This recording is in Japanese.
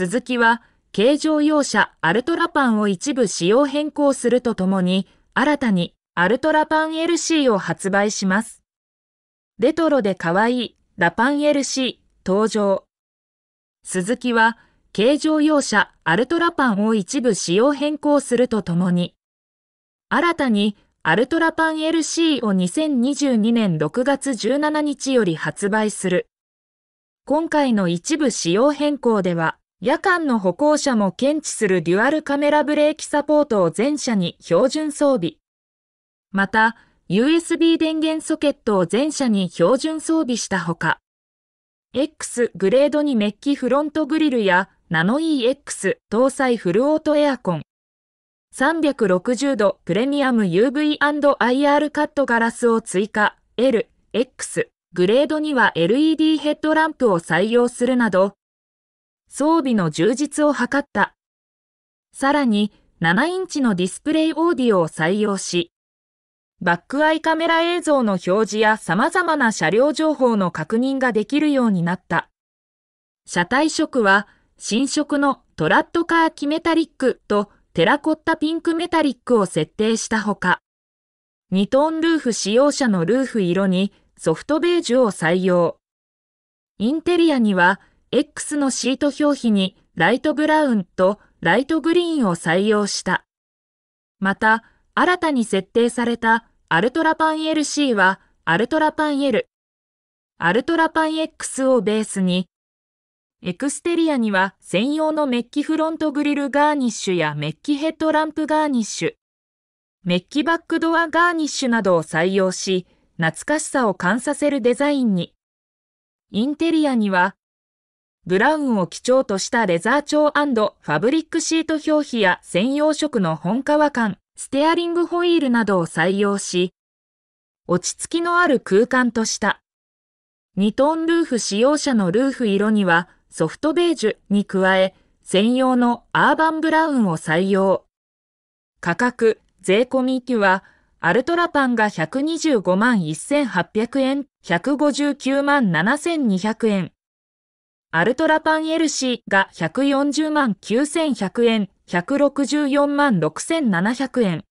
スズキは、軽乗用車アルトラパンを一部仕様変更するとともに、新たにアルトラパン LC を発売します。レトロで可愛いラパン LC 登場。スズキは、軽乗用車アルトラパンを一部仕様変更するとともに、新たにアルトラパン LC を2022年6月17日より発売する。今回の一部仕様変更では、夜間の歩行者も検知するデュアルカメラブレーキサポートを全車に標準装備。また、USB 電源ソケットを全車に標準装備したほか、X グレード2メッキフロントグリルやナノ EX 搭載フルオートエアコン、360度プレミアム UV&IR カットガラスを追加、L、X、グレードには LED ヘッドランプを採用するなど、装備の充実を図った。さらに、7インチのディスプレイオーディオを採用し、バックアイカメラ映像の表示や様々な車両情報の確認ができるようになった。車体色は新色のトラッドカーキメタリックとテラコッタピンクメタリックを設定したほか、2トンルーフ使用者のルーフ色にソフトベージュを採用。インテリアには X のシート表皮にライトブラウンとライトグリーンを採用した。また、新たに設定されたアルトラパン LC はアルトラパン L、アルトラパン X をベースに、エクステリアには専用のメッキフロントグリルガーニッシュやメッキヘッドランプガーニッシュ、メッキバックドアガーニッシュなどを採用し、懐かしさを感させるデザインに。インテリアにはブラウンを基調としたレザー調ファブリックシート表皮や専用色の本革感、ステアリングホイールなどを採用し、落ち着きのある空間とした。2トンルーフ使用者のルーフ色にはソフトベージュに加え、専用のアーバンブラウンを採用。価格、税込み機は、アルトラパンが125万1800円、159万7200円。アルトラパン LC が140万9100円、164万6700円。